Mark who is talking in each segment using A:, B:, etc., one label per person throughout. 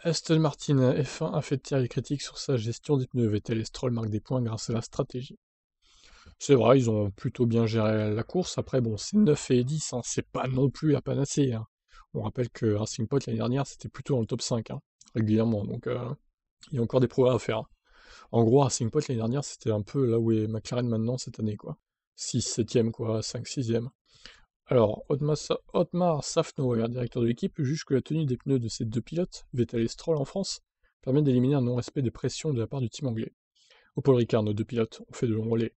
A: Aston Martin F1 a fait taire les critiques sur sa gestion des pneus. Vettel et Stroll marquent des points grâce à la stratégie. C'est vrai, ils ont plutôt bien géré la course. Après, bon, c'est 9 et 10, hein. c'est pas non plus la panacée. Hein. On rappelle que Racing Point l'année dernière, c'était plutôt dans le top 5, hein, régulièrement. Donc, euh, il y a encore des progrès à faire. Hein. En gros, Racing Point l'année dernière, c'était un peu là où est McLaren maintenant cette année, quoi. 6, 7 e quoi, 5, 6 e alors, Otmar, Safnauer, directeur de l'équipe, juge que la tenue des pneus de ces deux pilotes, Vettel et Stroll en France, permet d'éliminer un non-respect des pressions de la part du team anglais. Au Paul Ricard, nos deux pilotes ont fait de longs relais.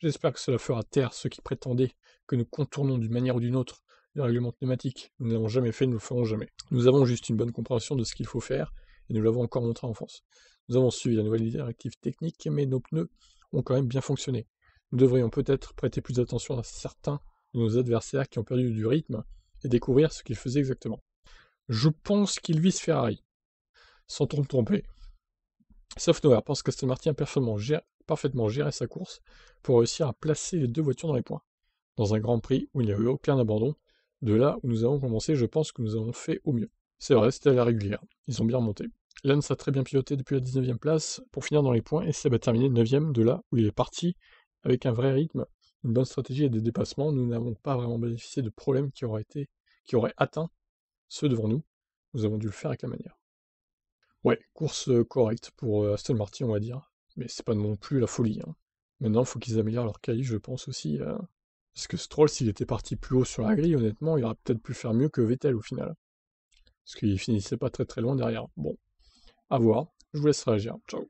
A: J'espère que cela fera taire ceux qui prétendaient que nous contournons d'une manière ou d'une autre les règlements pneumatiques. Nous n'avons jamais fait, nous le ferons jamais. Nous avons juste une bonne compréhension de ce qu'il faut faire, et nous l'avons encore montré en France. Nous avons suivi la nouvelle directive technique, mais nos pneus ont quand même bien fonctionné. Nous devrions peut-être prêter plus attention à certains nos adversaires qui ont perdu du rythme et découvrir ce qu'ils faisaient exactement. Je pense qu'il vise Ferrari, sans trop me tromper. Sauf Noah pense qu'Aston Martin a parfaitement géré, sa course pour réussir à placer les deux voitures dans les points. Dans un Grand Prix où il n'y a eu aucun abandon, de là où nous avons commencé, je pense que nous avons fait au mieux. C'est vrai, c'était à la régulière. Ils ont bien remonté. Lens a très bien piloté depuis la 19e place pour finir dans les points et ça va terminé 9e de là où il est parti avec un vrai rythme, une bonne stratégie et des dépassements, nous n'avons pas vraiment bénéficié de problèmes qui auraient, été, qui auraient atteint ceux devant nous. Nous avons dû le faire avec la manière. Ouais, course euh, correcte pour euh, Aston Martin, on va dire. Mais c'est pas non plus la folie. Hein. Maintenant, il faut qu'ils améliorent leur cahier, je pense aussi. Euh, parce que Stroll, s'il était parti plus haut sur la grille, honnêtement, il aurait peut-être pu faire mieux que Vettel au final. Parce qu'il finissait pas très très loin derrière. Bon, à voir. Je vous laisse réagir. Ciao.